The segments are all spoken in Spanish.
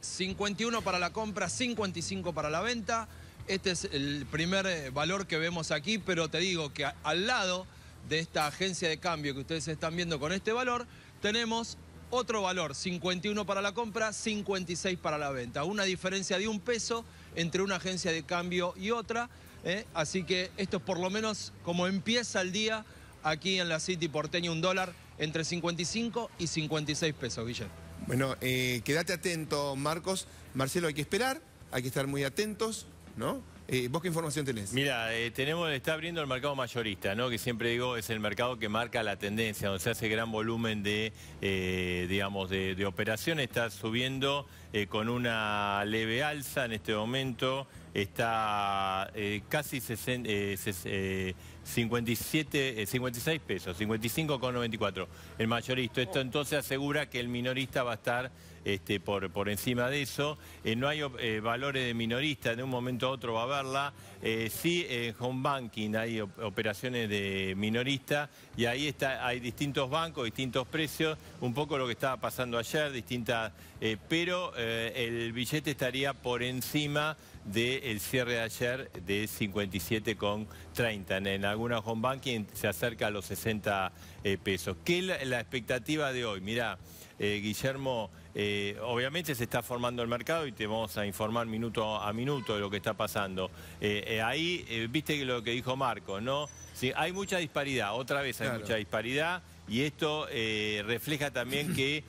51 para la compra, 55 para la venta. Este es el primer eh, valor que vemos aquí, pero te digo que al lado de esta agencia de cambio que ustedes están viendo con este valor, tenemos otro valor, 51 para la compra, 56 para la venta. Una diferencia de un peso entre una agencia de cambio y otra. ¿eh? Así que esto es por lo menos como empieza el día aquí en la City porteña, un dólar entre 55 y 56 pesos, Guillermo. Bueno, eh, quédate atento, Marcos. Marcelo, hay que esperar, hay que estar muy atentos, ¿no? Eh, ¿Vos qué información tenés? Mira, eh, tenemos, está abriendo el mercado mayorista, ¿no? Que siempre digo, es el mercado que marca la tendencia, donde se hace gran volumen de, eh, digamos, de, de operaciones. Está subiendo con una leve alza en este momento. Está casi 60 57, 56 eh, pesos, 55,94 el mayorista. Esto oh. entonces asegura que el minorista va a estar este, por, por encima de eso. Eh, no hay eh, valores de minorista, de un momento a otro va a haberla. sí, en home banking hay operaciones de minorista y ahí está, hay distintos bancos, distintos precios, un poco lo que estaba pasando ayer, distintas... pero el billete estaría por encima del cierre de ayer de 57,30. En algunas home banking se acerca a los 60 eh, pesos. ¿Qué es la, expectativa de hoy? Mirá, eh, Guillermo, eh, obviamente se está formando el mercado y te vamos a informar minuto a minuto de lo que está pasando. ahí, viste lo que dijo Marco, ¿no? Sí, hay mucha disparidad, otra vez hay mucha disparidad y esto refleja también que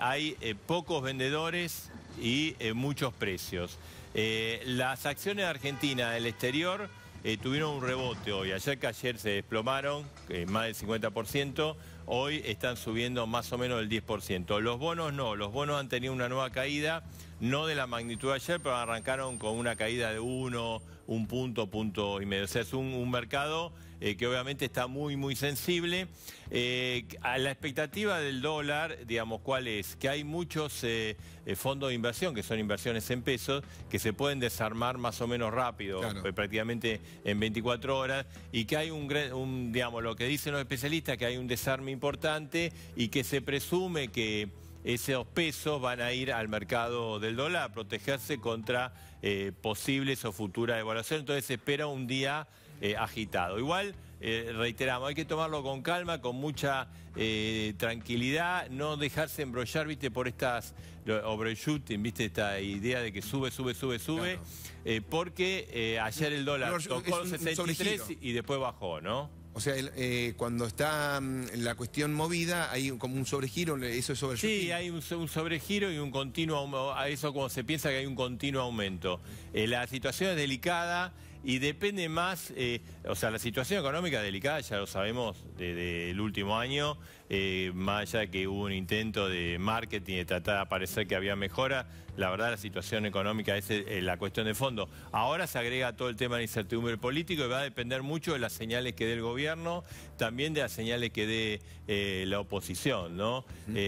hay pocos vendedores y muchos precios. Eh, las acciones argentinas del exterior eh, tuvieron un rebote hoy. Ayer que ayer se desplomaron eh, más del 50%, hoy están subiendo más o menos el 10%. Los bonos no, los bonos han tenido una nueva caída, no de la magnitud de ayer, pero arrancaron con una caída de uno, un punto, punto y medio. O sea, es un mercado eh, que obviamente está muy, muy sensible. Eh, a la expectativa del dólar, digamos, ¿cuál es? Que hay muchos eh, fondos de inversión, que son inversiones en pesos, que se pueden desarmar más o menos rápido, prácticamente en 24 horas, y que hay un, digamos, lo que dicen los especialistas, que hay un desarme importante y que se presume que esos pesos van a ir al mercado del dólar a protegerse contra posibles o futuras devaluaciones. Entonces se espera un día eh, agitado. Igual, eh, reiteramos, hay que tomarlo con calma, con mucha eh, tranquilidad, no dejarse embrollar, viste, por estas overshooting, viste, esta idea de que sube, sube, sube, sube, porque ayer el dólar tocó 63 y después bajó, ¿no? O sea, cuando está mm, la cuestión movida, hay como un sobregiro, eso es sobregiro. Sí, hay un, sobregiro y un continuo, a eso como se piensa que hay un continuo aumento. la situación es delicada, y depende más, eh, o sea, la situación económica delicada, ya lo sabemos desde el último año, eh, más allá que hubo un intento de marketing de tratar de parecer que había mejora, la verdad la situación económica es eh, la cuestión de fondo. Ahora se agrega todo el tema de incertidumbre político y va a depender mucho de las señales que dé el gobierno, también de las señales que dé la oposición, ¿no?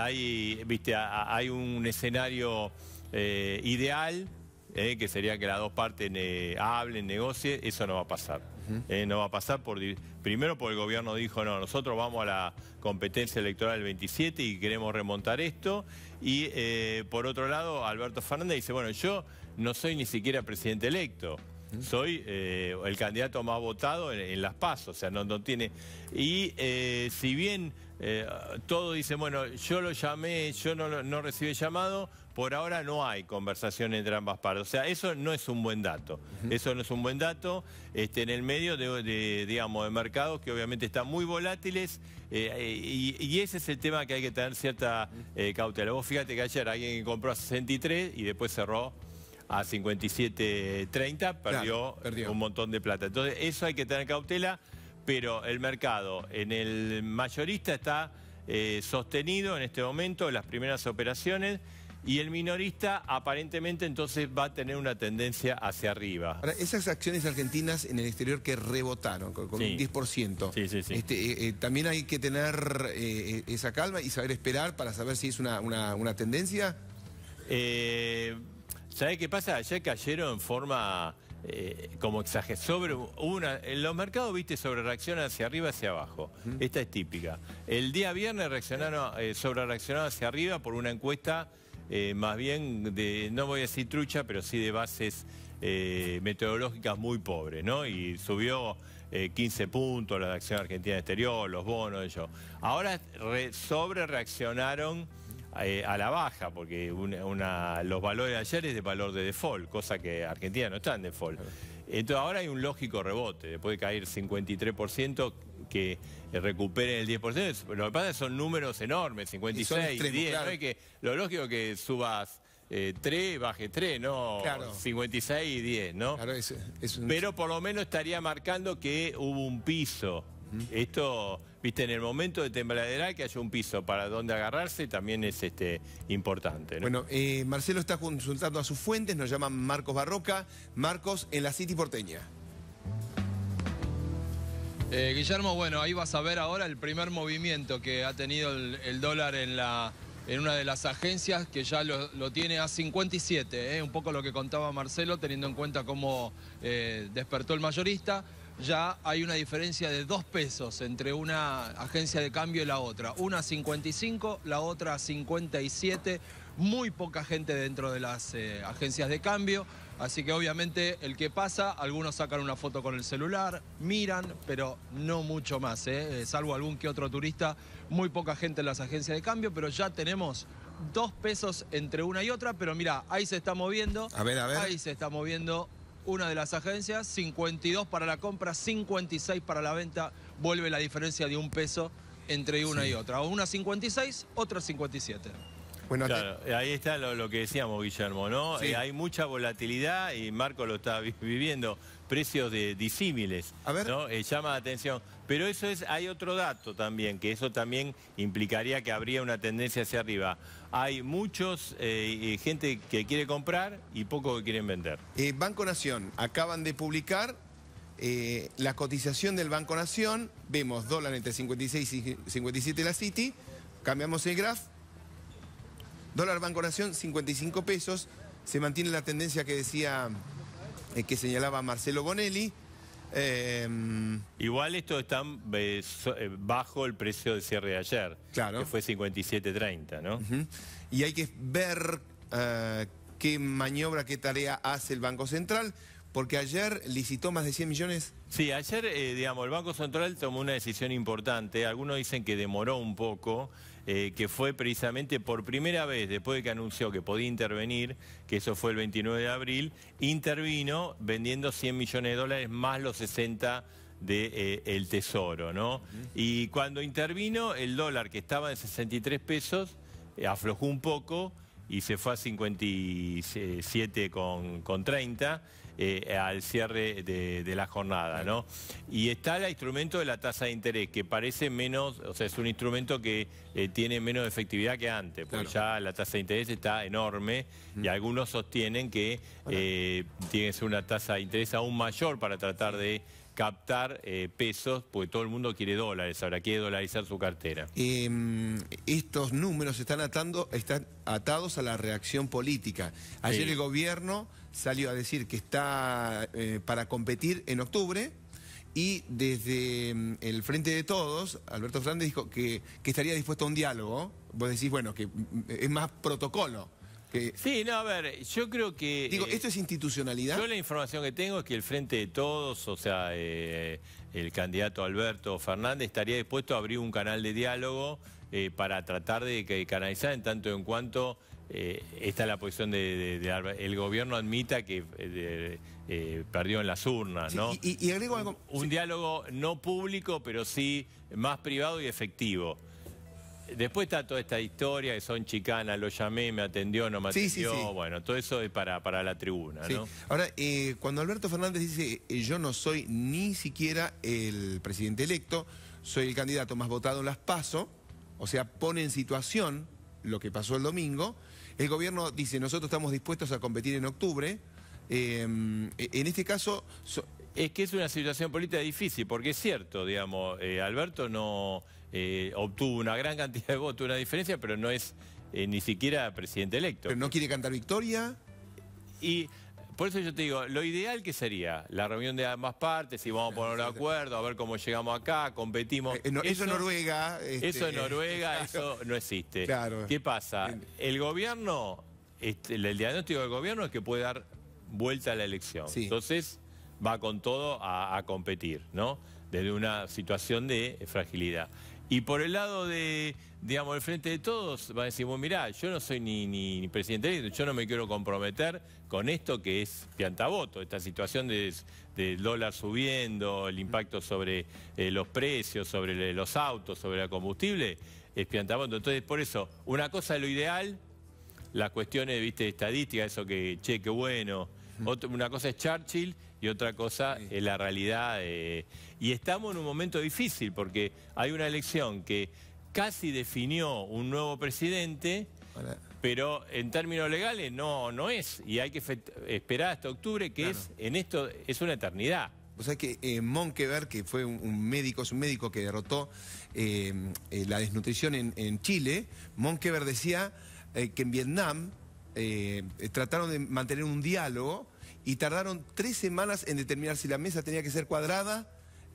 hay, viste, hay un escenario ideal eh, que sería que las dos partes eh, hablen, negocien, eso no va a pasar. Eh, no va a pasar por primero porque el gobierno dijo, no, nosotros vamos a la competencia electoral del 27 y queremos remontar esto. Y por otro lado, Alberto Fernández dice, bueno, yo no soy ni siquiera presidente electo. Soy el candidato más votado en, las PAS, o sea, no, no tiene... Y si bien eh, todo dice, bueno, yo lo llamé, yo no, no recibí llamado, por ahora no hay conversación entre ambas partes. O sea, eso no es un buen dato. Eso no es un buen dato este, en el medio de, digamos, de mercados que obviamente están muy volátiles eh, y, ese es el tema que hay que tener cierta eh, cautela. Vos fíjate que ayer alguien compró a 63 y después cerró a 57.30, perdió, un montón de plata. Entonces, eso hay que tener cautela, pero el mercado en el mayorista está... Eh, sostenido en este momento, las primeras operaciones y el minorista aparentemente entonces va a tener una tendencia hacia arriba. esas acciones argentinas en el exterior que rebotaron con, un 10%, este, eh, eh, también hay que tener eh, esa calma y saber esperar para saber si es una, una, tendencia. ¿Sabe qué pasa? Ayer cayeron en forma... como exagerada. sobre una, en los mercados, viste, sobre reaccionan hacia arriba, hacia abajo. Esta es típica. El día viernes reaccionaron, sobre reaccionaron hacia arriba por una encuesta eh, más bien de, no voy a decir trucha, pero sí de bases eh, meteorológicas muy pobres, ¿no? Y subió 15 eh, puntos la acción argentina exterior, los bonos, ellos. Ahora sobre reaccionaron eh, a la baja, porque una, los valores de ayer es de valor de default, cosa que Argentina no está en default. Entonces ahora hay un lógico rebote, después de caer 53%, que eh, recuperen el 10%. Lo que pasa es que son números enormes, 56, y 10. ¿no? que, lo lógico es que subas eh, 3, baje 3, ¿no? Claro. 56 y 10, ¿no? Claro, es, es un... Pero por lo menos estaría marcando que hubo un piso. Esto, viste, en el momento de tembladera que haya un piso para donde agarrarse también es este, importante. ¿no? Bueno, eh, Marcelo está consultando a sus fuentes, nos llaman Marcos Barroca. Marcos, en la City porteña. Eh, Guillermo, bueno, ahí vas a ver ahora el primer movimiento que ha tenido el, dólar en, una de las agencias que ya lo, tiene a 57, eh, un poco lo que contaba Marcelo, teniendo en cuenta cómo eh, despertó el mayorista. Ya hay una diferencia de dos pesos entre una agencia de cambio y la otra. Una a 55, la otra a 57. Muy poca gente dentro de las agencias de cambio. Así que obviamente el que pasa, algunos sacan una foto con el celular, miran, pero no mucho más, ¿eh? Eh, salvo algún que otro turista, muy poca gente en las agencias de cambio, pero ya tenemos dos pesos entre una y otra, pero mira, ahí se está moviendo, ahí se está moviendo una de las agencias, 52 para la compra, 56 para la venta, vuelve la diferencia de un peso entre una y otra, una 56, otra 57 ahí está lo, que decíamos, Guillermo, ¿no? Eh, hay mucha volatilidad y Marco lo está viviendo, precios de disímiles, A ver. Eh, llama la atención. Pero eso es, hay otro dato también, que eso también implicaría que habría una tendencia hacia arriba. Hay muchos, eh, gente que quiere comprar y poco que quieren vender. Banco Nación, acaban de publicar la cotización del Banco Nación, vemos dólar entre 56 y 57 la City, cambiamos el graf. Dólar Banco Nación, 55 pesos. Se mantiene la tendencia que decía, eh, que señalaba Marcelo Bonelli. Em, Igual esto está eh, eh, bajo el precio de cierre de ayer, que fue 57.30, ¿no? Y hay que ver qué maniobra, qué tarea hace el Banco Central, porque ayer licitó más de 100 millones. Sí, ayer, digamos, el Banco Central tomó una decisión importante. Algunos dicen que demoró un poco eh, que fue precisamente por primera vez, después de que anunció que podía intervenir, que eso fue el 29 de abril, intervino vendiendo 100 millones de dólares más los 60 del de, eh, Tesoro, ¿no? Y cuando intervino, el dólar que estaba en 63 pesos eh, aflojó un poco y se fue a 57,30 con, con 30, eh, al cierre de, la jornada, ¿no? Y está el instrumento de la tasa de interés, que parece menos, o sea, es un instrumento que eh, tiene menos efectividad que antes, porque ya la tasa de interés está enorme y algunos sostienen que eh, tiene que ser una tasa de interés aún mayor para tratar de captar pesos, porque todo el mundo quiere dólares, ahora quiere dolarizar su cartera. Em, estos números están, atando, están atados a la reacción política. Ayer el gobierno salió a decir que está eh, para competir en octubre. Y desde mm, el Frente de Todos, Alberto Fernández dijo que, que estaría dispuesto a un diálogo. Vos decís, bueno, que mm, es más protocolo. Que... Sí, no, a ver, yo creo que... Digo, eh, ¿esto es institucionalidad? Yo la información que tengo es que el Frente de Todos, o sea, eh, el candidato Alberto Fernández estaría dispuesto a abrir un canal de diálogo para tratar de canalizar en tanto en cuanto eh, esta es la posición de, el gobierno admita que eh, eh, perdió en las urnas, ¿no? y, agrego un, diálogo no público, pero sí más privado y efectivo. Después está toda esta historia que son chicanas, lo llamé, me atendió, no me atendió. Bueno, todo eso es para, la tribuna, ¿no? Ahora, cuando Alberto Fernández dice, yo no soy ni siquiera el presidente electo, soy el candidato más votado en las PASO, o sea, pone en situación lo que pasó el domingo, el gobierno dice, nosotros estamos dispuestos a competir en octubre. Em, e-, en este caso... es que es una situación política difícil, porque es cierto, digamos, eh, Alberto no eh, obtuvo una gran cantidad de votos, una diferencia, pero no es eh, ni siquiera presidente electo. Pero no quiere cantar victoria. Y por eso yo te digo, lo ideal que sería la reunión de ambas partes, si vamos a poner un acuerdo, a ver cómo llegamos acá, competimos. Eh, eso, en Noruega, eso en este, Noruega, eso no existe. ¿Qué pasa? El gobierno, este, el diagnóstico del gobierno es que puede dar vuelta a la elección. Entonces va con todo a, a competir, ¿no? Desde una situación de fragilidad. Y por el lado de, digamos, el frente de todos, va a decir, bueno, mirá, yo no soy ni, presidente, yo no me quiero comprometer con esto que es piantaboto, esta situación del dólar subiendo, el impacto sobre eh, los precios, sobre los autos, sobre el combustible, es piantaboto. Entonces, por eso, una cosa es lo ideal, las cuestiones, viste, estadísticas, eso que, che, qué bueno. Otra, una cosa es Churchill y otra cosa es la realidad. y estamos en un momento difícil porque hay una elección que casi definió un nuevo presidente, pero en términos legales no, no es. Y hay que esperar hasta octubre, que es en esto es una eternidad. O sea que eh, que fue un, médico, es un médico que derrotó eh, eh, la desnutrición en, Chile, Monkever decía eh, que en Vietnam trataron de mantener un diálogo y tardaron tres semanas en determinar si la mesa tenía que ser cuadrada,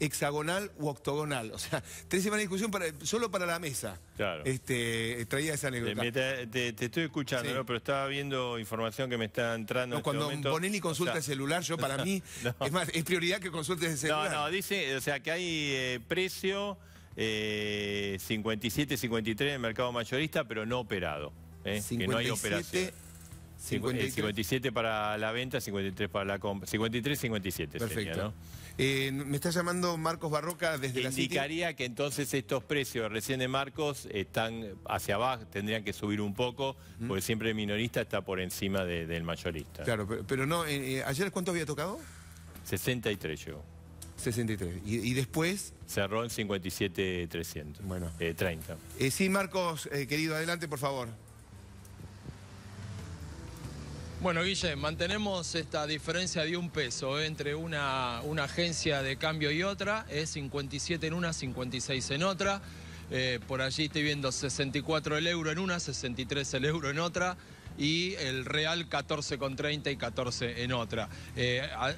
hexagonal u octogonal. O sea, tres semanas de discusión solo para la mesa. Claro. Este, traía esa anécdota. Te, estoy escuchando, pero estaba viendo información que me está entrando. No, este cuando pone Bonelli consulta el celular, yo para mí, es más, es prioridad que consultes el celular. No, no, dice, o sea, que hay eh, precio 57, eh, 53 en el mercado mayorista, pero no operado. ¿eh? que no hay operación. 57 pues, eh, para la venta, 53 para la compra. 53, 57 Perfecto. Sería, ¿no? Eh, me está llamando Marcos Barroca desde la Indicaría que entonces estos precios recién de Marcos están hacia abajo, tendrían que subir un poco, porque siempre el minorista está por encima del mayorista. Claro, pero, no, eh, ¿ayer cuánto había tocado? 63 yo. 63. ¿Y, después? Cerró en 300. Bueno. 30. sí, Marcos, querido, adelante, por favor. Bueno, Guillem, mantenemos esta diferencia de un peso ¿eh? entre una, una, agencia de cambio y otra. Es ¿eh? 57 en una, 56 en otra. Eh, por allí estoy viendo 64 el euro en una, 63 el euro en otra. Y el real 14,30 y 14 en otra.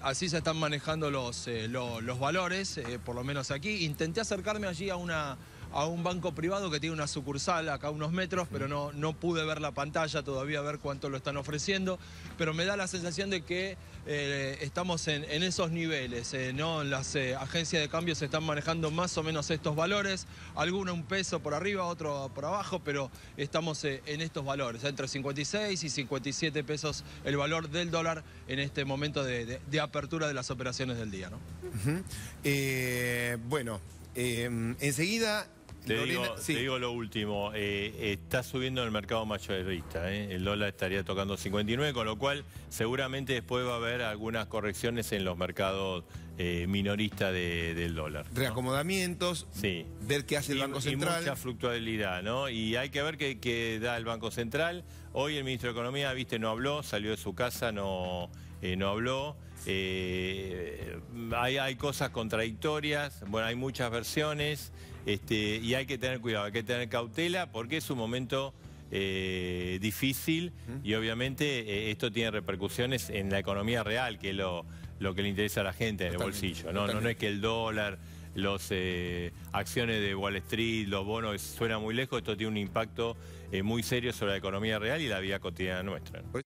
así se están manejando los, los valores, por lo menos aquí. Intenté acercarme allí a una, a un banco privado que tiene una sucursal acá a unos metros, pero no, no pude ver la pantalla todavía, ver cuánto lo están ofreciendo, pero me da la sensación de que eh, estamos en, esos niveles, eh, ¿no? Las eh, agencias de cambio se están manejando más o menos estos valores, ...alguno un peso por arriba, otro por abajo, pero estamos en estos valores, entre 56 y 57 pesos el valor del dólar en este momento de, apertura de las operaciones del día, ¿no? bueno, enseguida te, digo, lo último, eh, está subiendo el mercado mayorista, eh. el dólar estaría tocando 59, con lo cual seguramente después va a haber algunas correcciones en los mercados eh, minoristas del dólar. Reacomodamientos, ver qué hace el Banco Central. Y mucha fluctuabilidad, ¿no? Y hay que ver qué, da el Banco Central. Hoy el ministro de Economía, viste, no habló, salió de su casa, no, no habló. hay, hay cosas contradictorias, bueno, hay muchas versiones. Este, y hay que tener cuidado, hay que tener cautela porque es un momento eh, difícil y obviamente eh, esto tiene repercusiones en la economía real, que es lo, lo que le interesa a la gente en el bolsillo. ¿no? No, es que el dólar, las eh, acciones de Wall Street, los bonos, suena muy lejos, esto tiene un impacto muy serio sobre la economía real y la vida cotidiana nuestra. Pues